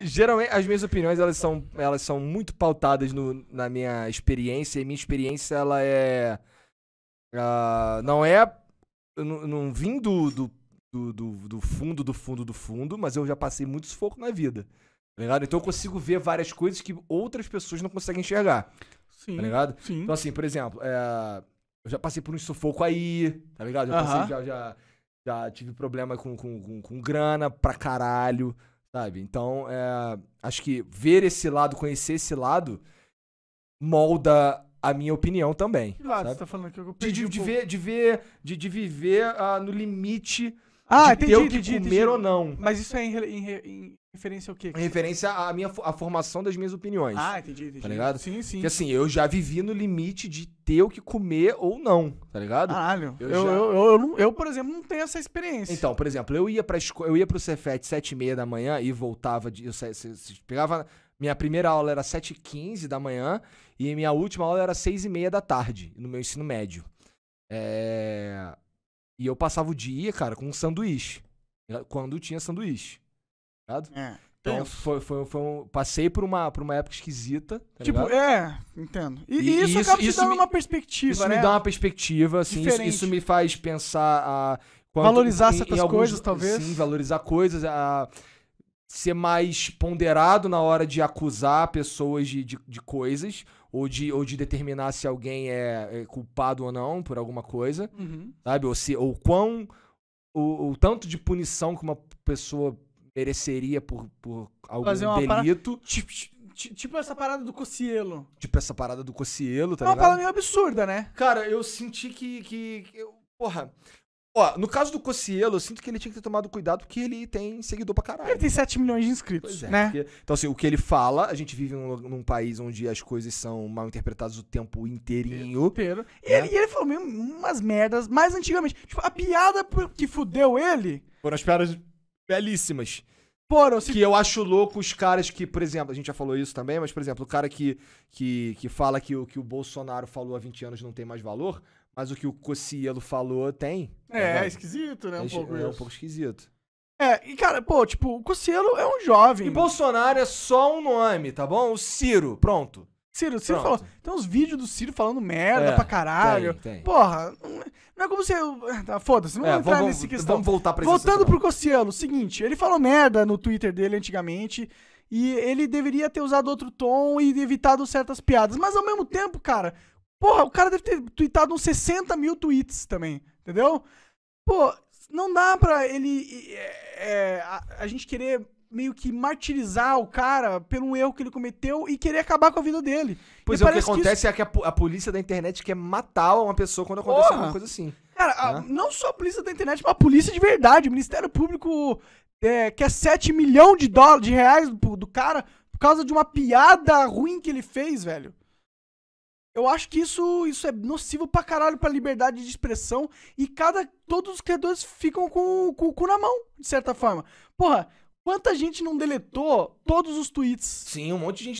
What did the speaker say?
Geralmente, as minhas opiniões, elas são, elas são muito pautadas no, na minha experiência. E minha experiência, ela é... Uh, não é... Eu não, não vim do, do, do, do, fundo, do fundo, do fundo, mas eu já passei muito sufoco na vida. Tá ligado? Então eu consigo ver várias coisas que outras pessoas não conseguem enxergar. Tá sim. Tá ligado? Sim. Então, assim, por exemplo, é, eu já passei por um sufoco aí, tá ligado? Já, uh -huh. já, já, já, tive problema com, com, com, com grana pra caralho Sabe? Então, é, acho que ver esse lado, conhecer esse lado, molda a minha opinião também. Que lado sabe? você tá falando que eu perdi de, de, um de ver, de ver, de, de viver uh, no limite ah, de entendi, ter o que entendi, comer entendi. ou não. Mas isso é em, em, em Referência ao quê? Referência à minha a formação das minhas opiniões. Ah, entendi, entendi. Tá ligado? Sim, sim. Porque assim, eu já vivi no limite de ter o que comer ou não, tá ligado? Caralho. Eu, eu, já... eu, eu, eu, por exemplo, não tenho essa experiência. Então, por exemplo, eu ia, pra esco... eu ia pro Cefet sete e meia da manhã e voltava de... Eu se, se, se, pegava... Minha primeira aula era sete h quinze da manhã e minha última aula era seis e meia da tarde, no meu ensino médio. É... E eu passava o dia, cara, com um sanduíche. Quando tinha sanduíche ligado? É. Então é. foi, foi, foi um, passei por uma, por uma época esquisita. Tá tipo, ligado? é, entendo. E, e, e isso, acaba isso, te dando me, uma perspectiva, isso né? Isso me dá uma perspectiva, assim, isso, isso, me faz pensar a. Ah, quanto, valorizar em, certas em alguns, coisas, talvez. Sim, valorizar coisas, a ser mais ponderado na hora de acusar pessoas de, de, de coisas ou de, ou de determinar se alguém é, é culpado ou não por alguma coisa, uhum. sabe? Ou, se, ou quão. O, o tanto de punição que uma pessoa pereceria por, por algum Fazer uma delito. tipo, tipo, essa parada do Cocielo. Tipo essa parada do Cocielo, tá é uma ligado? parada meio absurda, né? Cara, eu senti que. que, que eu, porra. Ó, no caso do Cocielo, eu sinto que ele tinha que ter tomado cuidado porque ele tem seguidor pra caralho. Ele tem 7 milhões de inscritos, é, né? Porque, então, assim, o que ele fala, a gente vive num, num, país onde as coisas são mal interpretadas o tempo inteirinho. Inteiro. E, né? ele, e ele falou meio umas merdas mais antigamente. Tipo, a piada que fudeu ele. Foram as piadas belíssimas. Porra, se... Que eu acho louco os caras que, por exemplo, a gente já falou isso também, mas, por exemplo, o cara que, que, que fala que o que o Bolsonaro falou há 20 anos não tem mais valor, mas o que o Cocielo falou tem. É, é, esquisito, né? Um é, pouco é, é um pouco esquisito. É, e cara, pô, tipo, o Cocielo é um jovem. E Bolsonaro é só um nome, tá bom? O Ciro, pronto. Ciro, o Ciro falou. Tem uns vídeos do Ciro falando merda é, pra caralho. Tem, tem. Porra, não é, é como se. Ah, tá, Foda-se, não é, vamos entrar vamos, nesse questão. Vamos voltar pra Voltando pro Cossiano, seguinte, ele falou merda no Twitter dele antigamente. E ele deveria ter usado outro tom e evitado certas piadas. Mas ao mesmo tempo, cara, porra, o cara deve ter tweetado uns 60 mil tweets também, entendeu? Pô, não dá pra ele. É, a, a gente querer meio que martirizar o cara pelo erro que ele cometeu e querer acabar com a vida dele. Pois e é, o que acontece que isso... é que a, polícia da internet quer matar uma pessoa quando acontece Porra. alguma coisa assim. Cara, né? a, não só a polícia da internet, mas a polícia de verdade. O Ministério Público é, quer 7 milhões de dólares, de reais do, do cara por causa de uma piada ruim que ele fez, velho. Eu acho que isso, isso é nocivo pra caralho pra liberdade de expressão e cada todos os criadores ficam com, com o cu na mão, de certa forma. Porra, Quanta gente não deletou todos os tweets? Sim, um monte de gente